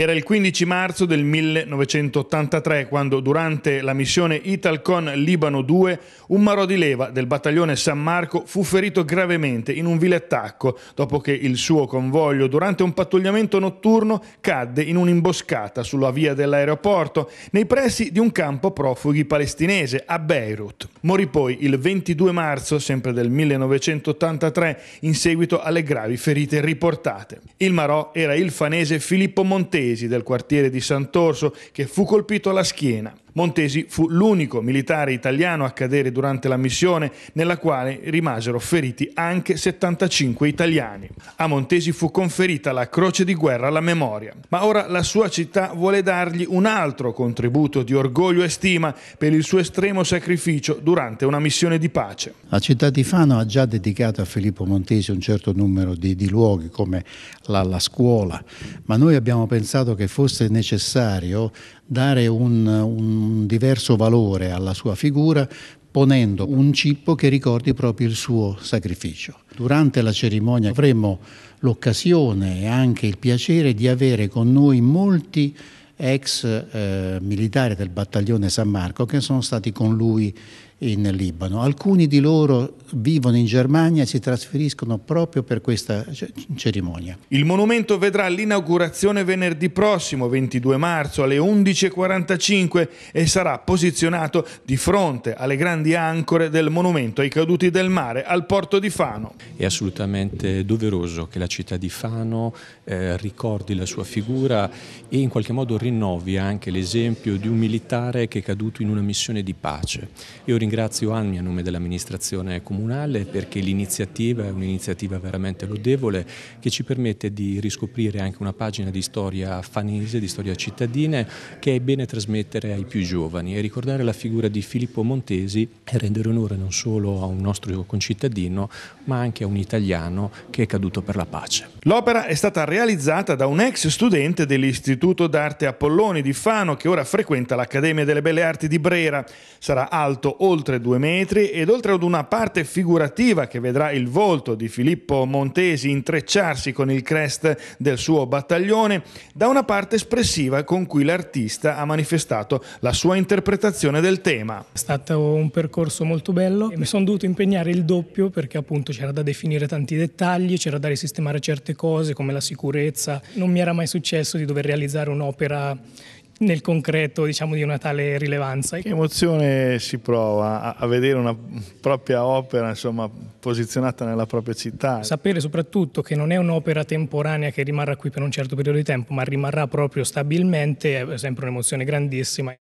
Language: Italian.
Era il 15 marzo del 1983 quando durante la missione Italcon Libano 2 un marò di leva del battaglione San Marco fu ferito gravemente in un vile attacco dopo che il suo convoglio durante un pattugliamento notturno cadde in un'imboscata sulla via dell'aeroporto nei pressi di un campo profughi palestinese a Beirut. Morì poi il 22 marzo sempre del 1983 in seguito alle gravi ferite riportate. Il marò era il fanese Filippo Montesi Borghesi del quartiere di Sant'Orso che fu colpito alla schiena. Montesi fu l'unico militare italiano a cadere durante la missione, nella quale rimasero feriti anche 75 italiani. A Montesi fu conferita la Croce di Guerra alla memoria, ma ora la sua città vuole dargli un altro contributo di orgoglio e stima per il suo estremo sacrificio durante una missione di pace. La città di Fano ha già dedicato a Filippo Montesi un certo numero di, di luoghi come la, la scuola, ma noi abbiamo pensato che fosse necessario dare un, un diverso valore alla sua figura ponendo un cippo che ricordi proprio il suo sacrificio. Durante la cerimonia avremo l'occasione e anche il piacere di avere con noi molti ex eh, militari del battaglione San Marco che sono stati con lui in Libano. Alcuni di loro vivono in Germania e si trasferiscono proprio per questa cerimonia. Il monumento vedrà l'inaugurazione venerdì prossimo, 22 marzo, alle 11.45 e sarà posizionato di fronte alle grandi ancore del monumento ai caduti del mare al porto di Fano. È assolutamente doveroso che la città di Fano eh, ricordi la sua figura e in qualche modo rinforzi rinnovi anche l'esempio di un militare che è caduto in una missione di pace. Io ringrazio Anni a nome dell'amministrazione comunale perché l'iniziativa è un'iniziativa veramente lodevole che ci permette di riscoprire anche una pagina di storia fanese, di storia cittadina che è bene trasmettere ai più giovani e ricordare la figura di Filippo Montesi e rendere onore non solo a un nostro concittadino ma anche a un italiano che è caduto per la pace. L'opera è stata realizzata da un ex studente dell'Istituto d'arte applicato Appolloni di Fano che ora frequenta l'Accademia delle Belle Arti di Brera. Sarà alto oltre due metri ed oltre ad una parte figurativa che vedrà il volto di Filippo Montesi intrecciarsi con il crest del suo battaglione, da una parte espressiva con cui l'artista ha manifestato la sua interpretazione del tema. È stato un percorso molto bello e mi sono dovuto impegnare il doppio perché appunto c'era da definire tanti dettagli, c'era da risistemare certe cose come la sicurezza. Non mi era mai successo di dover realizzare un'opera nel concreto diciamo, di una tale rilevanza. Che emozione si prova a, a vedere una propria opera insomma, posizionata nella propria città? Sapere soprattutto che non è un'opera temporanea che rimarrà qui per un certo periodo di tempo, ma rimarrà proprio stabilmente è sempre un'emozione grandissima.